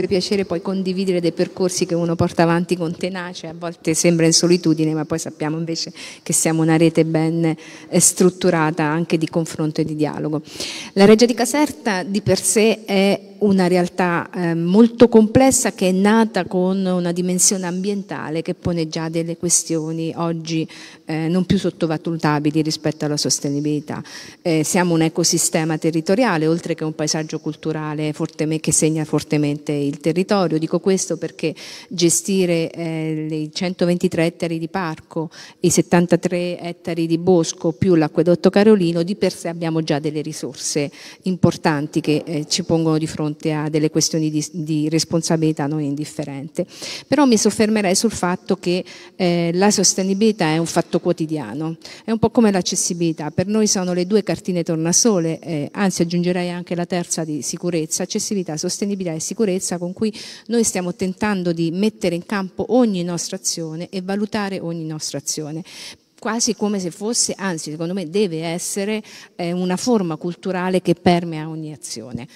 sempre piacere poi condividere dei percorsi che uno porta avanti con tenacia, a volte sembra in solitudine, ma poi sappiamo invece che siamo una rete ben eh, strutturata anche di confronto e di dialogo. La Reggia di Caserta di per sé è una realtà eh, molto complessa che è nata con una dimensione ambientale che pone già delle questioni oggi eh, non più sottovalutabili rispetto alla sostenibilità. Eh, siamo un ecosistema territoriale, oltre che un paesaggio culturale che segna fortemente il territorio. Dico questo perché gestire eh, i 123 ettari di parco, i 73 ettari di bosco più l'acquedotto Carolino, di per sé abbiamo già delle risorse importanti che eh, ci pongono di fronte fronte a delle questioni di, di responsabilità non indifferente. Però mi soffermerei sul fatto che eh, la sostenibilità è un fatto quotidiano, è un po' come l'accessibilità, per noi sono le due cartine tornasole, eh, anzi aggiungerei anche la terza di sicurezza, accessibilità, sostenibilità e sicurezza con cui noi stiamo tentando di mettere in campo ogni nostra azione e valutare ogni nostra azione quasi come se fosse, anzi secondo me deve essere eh, una forma culturale che permea ogni azione.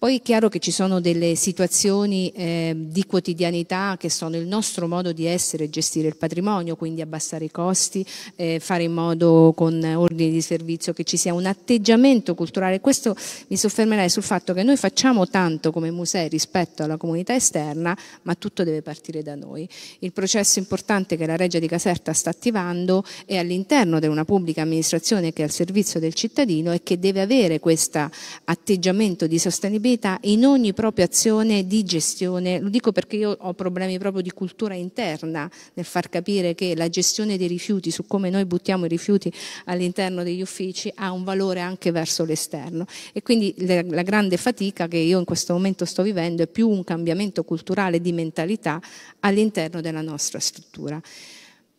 Poi è chiaro che ci sono delle situazioni eh, di quotidianità che sono il nostro modo di essere, e gestire il patrimonio, quindi abbassare i costi, eh, fare in modo con ordini di servizio che ci sia un atteggiamento culturale. Questo mi soffermerei sul fatto che noi facciamo tanto come musei rispetto alla comunità esterna, ma tutto deve partire da noi. Il processo importante che la Regia di Caserta sta attivando è all'interno di una pubblica amministrazione che è al servizio del cittadino e che deve avere questo atteggiamento di sostenibilità responsabilità in ogni propria azione di gestione. Lo dico perché io ho problemi proprio di cultura interna nel far capire che la gestione dei rifiuti, su come noi buttiamo i rifiuti all'interno degli uffici, ha un valore anche verso l'esterno. E quindi la grande fatica che io in questo momento sto vivendo è più un cambiamento culturale di mentalità all'interno della nostra struttura.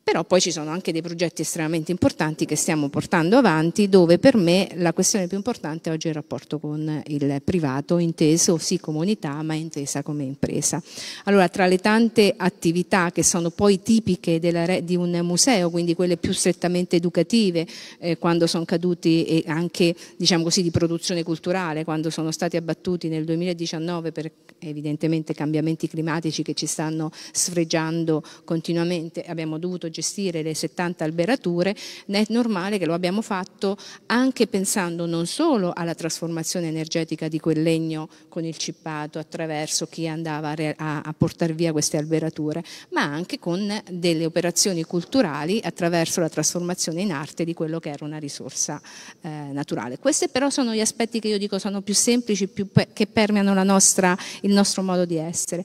Però poi ci sono anche dei progetti estremamente importanti che stiamo portando avanti, dove per me la questione più importante oggi è il rapporto con il privato, inteso sì comunità, ma intesa come impresa. Allora, tra le tante attività che sono poi tipiche della, di un museo, quindi quelle più strettamente educative, eh, quando sono caduti e anche diciamo così, di produzione culturale, quando sono stati abbattuti nel 2019 per evidentemente cambiamenti climatici che ci stanno sfregiando continuamente, abbiamo dovuto gestire le 70 alberature, è normale che lo abbiamo fatto anche pensando non solo alla trasformazione energetica di quel legno con il cippato attraverso chi andava a, a portare via queste alberature, ma anche con delle operazioni culturali attraverso la trasformazione in arte di quello che era una risorsa eh, naturale. Questi però sono gli aspetti che io dico sono più semplici, più pe che permeano nostra, il nostro modo di essere.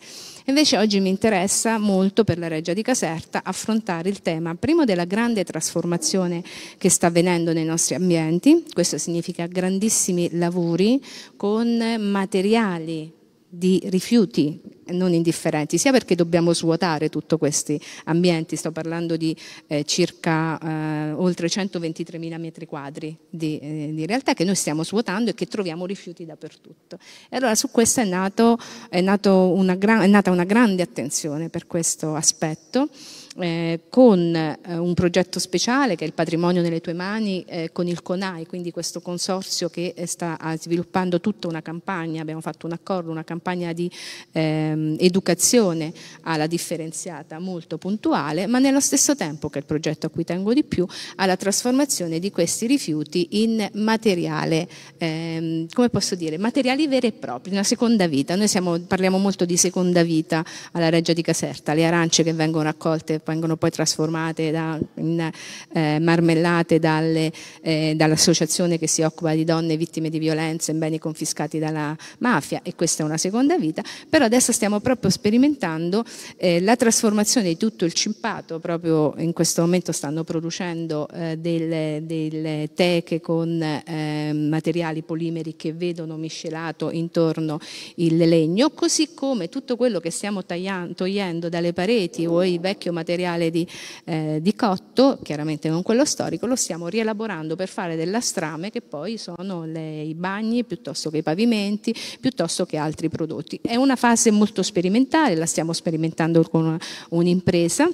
Invece oggi mi interessa molto per la Reggia di Caserta affrontare il il tema, primo della grande trasformazione che sta avvenendo nei nostri ambienti, questo significa grandissimi lavori con materiali di rifiuti non indifferenti, sia perché dobbiamo svuotare tutti questi ambienti, sto parlando di eh, circa eh, oltre mila metri quadri di, eh, di, realtà che noi stiamo svuotando e che troviamo rifiuti dappertutto. E allora su questo è, nato, è, nato una, è nata una grande attenzione per questo aspetto eh, con eh, un progetto speciale che è il patrimonio nelle tue mani eh, con il CONAI, quindi questo consorzio che eh, sta ah, sviluppando tutta una campagna, abbiamo fatto un accordo, una campagna di ehm, educazione alla differenziata molto puntuale, ma nello stesso tempo, che è il progetto a cui tengo di più, alla trasformazione di questi rifiuti in materiale, ehm, come posso dire, materiali veri e propri, una seconda vita. Noi siamo, parliamo molto di seconda vita alla Reggia di Caserta, le arance che vengono raccolte vengono poi trasformate da, in eh, marmellate dalle, eh, dall'associazione che si occupa di donne vittime di violenza in beni confiscati dalla mafia e questa è una seconda vita, però adesso stiamo proprio sperimentando eh, la trasformazione di tutto il cimpato, proprio in questo momento stanno producendo eh, delle, delle, teche con ehm, materiali polimeri che vedono miscelato intorno il legno, così come tutto quello che stiamo tagliando, togliendo dalle pareti o i vecchio materiale materiale di, eh, di cotto, chiaramente non quello storico, lo stiamo rielaborando per fare della strame che poi sono le, i bagni piuttosto che i pavimenti, piuttosto che altri prodotti. È una fase molto sperimentale, la stiamo sperimentando con un'impresa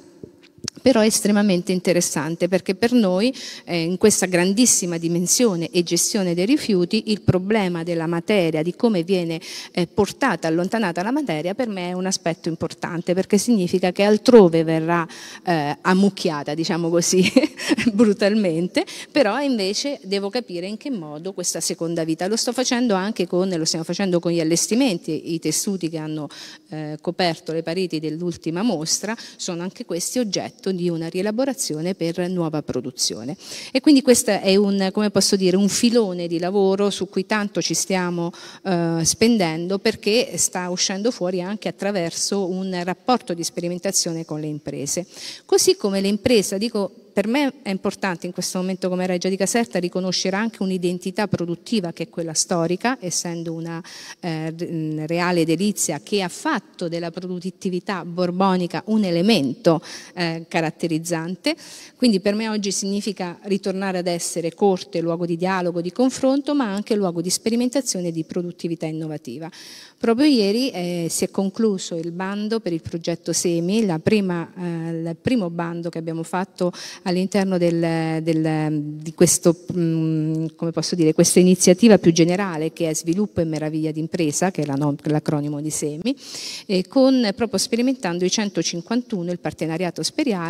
però è estremamente interessante perché per noi eh, in questa grandissima dimensione e gestione dei rifiuti il problema della materia, di come viene eh, portata, allontanata la materia per me è un aspetto importante perché significa che altrove verrà eh, ammucchiata, diciamo così, brutalmente, però invece devo capire in che modo questa seconda vita, lo sto facendo anche con, lo stiamo facendo con gli allestimenti, i tessuti che hanno eh, coperto le pareti dell'ultima mostra sono anche questi oggetti progetto di una rielaborazione per nuova produzione. E quindi questo è un, dire, un filone di lavoro su cui tanto ci stiamo eh, spendendo perché sta uscendo fuori anche attraverso un rapporto di sperimentazione con le imprese. Così come le imprese, dico per me è importante in questo momento come Reggia di Caserta riconoscere anche un'identità produttiva che è quella storica, essendo una eh, mm, reale edilizia che ha fatto della produttività borbonica un elemento eh, caratterizzante, quindi per me oggi significa ritornare ad essere corte, luogo di dialogo, di confronto, ma anche luogo di sperimentazione e di produttività innovativa. Proprio ieri eh, si è concluso il bando per il progetto Semi, prima, eh, il primo bando che abbiamo fatto all'interno del, del, di questo, mm, dire, questa iniziativa più generale che è Sviluppo e Meraviglia d'impresa, che è l'acronimo di SEMI, e eh, con, proprio sperimentando i 151, il partenariato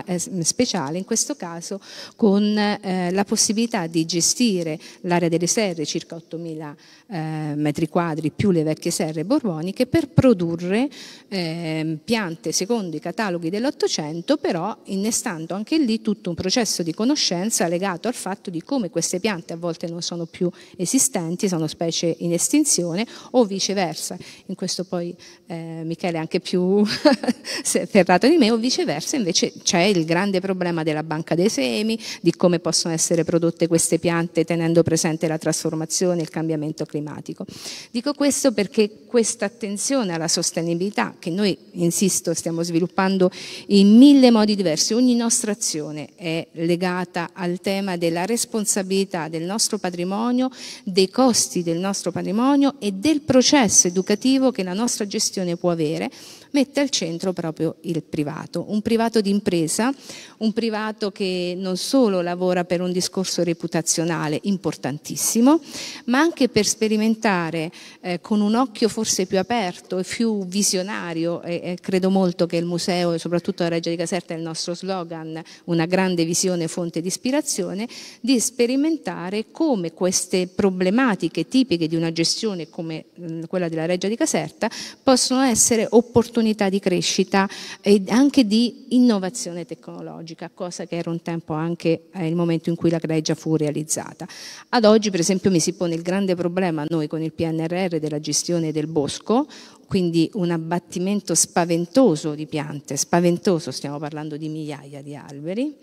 eh, speciale, in questo caso con eh, la possibilità di gestire l'area delle serre, circa 8.000 eh, metri quadri più le vecchie serre borboniche, per produrre eh, piante secondo i cataloghi dell'Ottocento, però innestando anche lì tutto un processo di conoscenza legato al fatto di come queste piante a volte non sono più esistenti, sono specie in estinzione o viceversa. In questo poi eh, Michele è anche più ferrato di me, o viceversa invece c'è il grande problema della banca dei semi, di come possono essere prodotte queste piante tenendo presente la trasformazione e il cambiamento climatico. Dico questo perché questa attenzione alla sostenibilità che noi, insisto, stiamo sviluppando in mille modi diversi, ogni nostra azione è è legata al tema della responsabilità del nostro patrimonio, dei costi del nostro patrimonio e del processo educativo che la nostra gestione può avere mette al centro proprio il privato, un privato di impresa, un privato che non solo lavora per un discorso reputazionale importantissimo, ma anche per sperimentare eh, con un occhio forse più aperto e più visionario, e, e credo molto che il museo, e soprattutto la Reggia di Caserta è il nostro slogan, una grande visione fonte di ispirazione, di sperimentare come queste problematiche tipiche di una gestione come mh, mm, quella della Reggia di Caserta possono essere opportunità opportunità di crescita e anche di innovazione tecnologica, cosa che era un tempo anche eh, il momento in cui la greggia fu realizzata. Ad oggi per esempio mi si pone il grande problema noi con il PNRR della gestione del bosco, quindi un abbattimento spaventoso di piante, spaventoso, stiamo parlando di migliaia di alberi,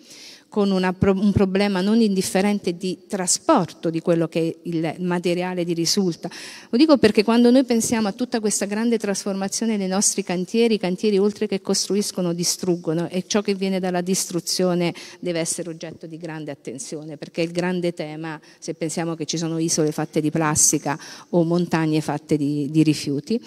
con una, un problema non indifferente di trasporto di quello che è il materiale di risulta. Lo dico perché quando noi pensiamo a tutta questa grande trasformazione dei nostri cantieri, i cantieri oltre che costruiscono distruggono e ciò che viene dalla distruzione deve essere oggetto di grande attenzione perché il grande tema, se pensiamo che ci sono isole fatte di plastica o montagne fatte di, di rifiuti,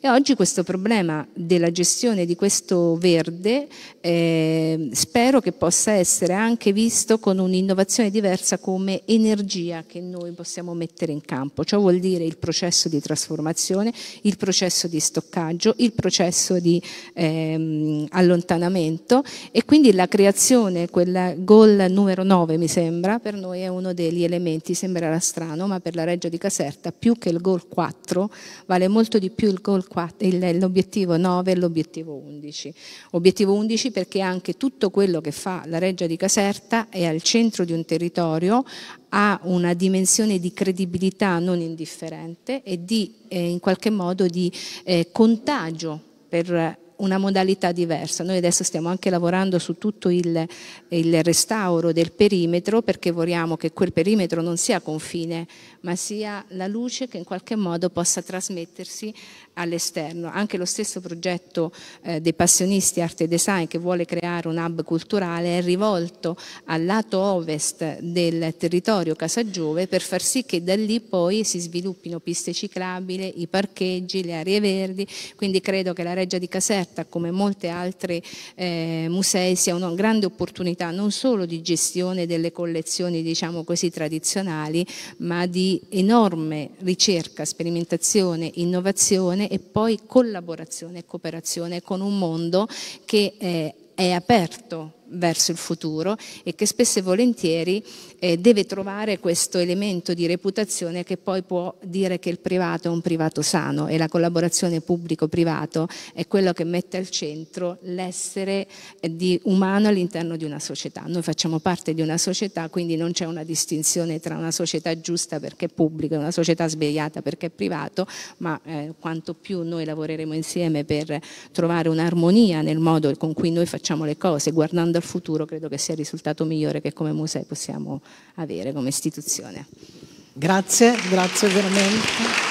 e oggi questo problema della gestione di questo verde eh, spero che possa essere anche anche visto con un'innovazione diversa come energia che noi possiamo mettere in campo. Ciò vuol dire il processo di trasformazione, il processo di stoccaggio, il processo di ehm, allontanamento e quindi la creazione, quel goal numero 9 mi sembra, per noi è uno degli elementi, sembrerà strano, ma per la Reggio di Caserta più che il goal 4 vale molto di più il goal 4, l'obiettivo 9 e l'obiettivo 11. Obiettivo 11 perché anche tutto quello che fa la Reggio di Caserta Caserta è al centro di un territorio, ha una dimensione di credibilità non indifferente e di, eh, in qualche modo di eh, contagio per una modalità diversa. Noi adesso stiamo anche lavorando su tutto il, il, restauro del perimetro perché vogliamo che quel perimetro non sia confine, ma sia la luce che in qualche modo possa trasmettersi all'esterno. Anche lo stesso progetto eh, dei passionisti arte e design che vuole creare un hub culturale è rivolto al lato ovest del territorio Casagiove per far sì che da lì poi si sviluppino piste ciclabili, i parcheggi, le aree verdi, quindi credo che la Reggia di Caserta Rosetta, come molte altre eh, musei, sia una grande opportunità non solo di gestione delle collezioni diciamo così tradizionali, ma di enorme ricerca, sperimentazione, innovazione e poi collaborazione e cooperazione con un mondo che eh, è aperto verso il futuro e che spesso e volentieri eh, deve trovare questo elemento di reputazione che poi può dire che il privato è un privato sano e la collaborazione pubblico-privato è quello che mette al centro l'essere eh, umano all'interno di una società. Noi facciamo parte di una società, quindi non c'è una distinzione tra una società giusta perché è pubblica e una società sbagliata perché è privato, ma eh, quanto più noi lavoreremo insieme per trovare un'armonia nel modo con cui noi facciamo le cose, guardando al futuro credo che sia il risultato migliore che come musei possiamo avere come istituzione. Grazie, grazie veramente.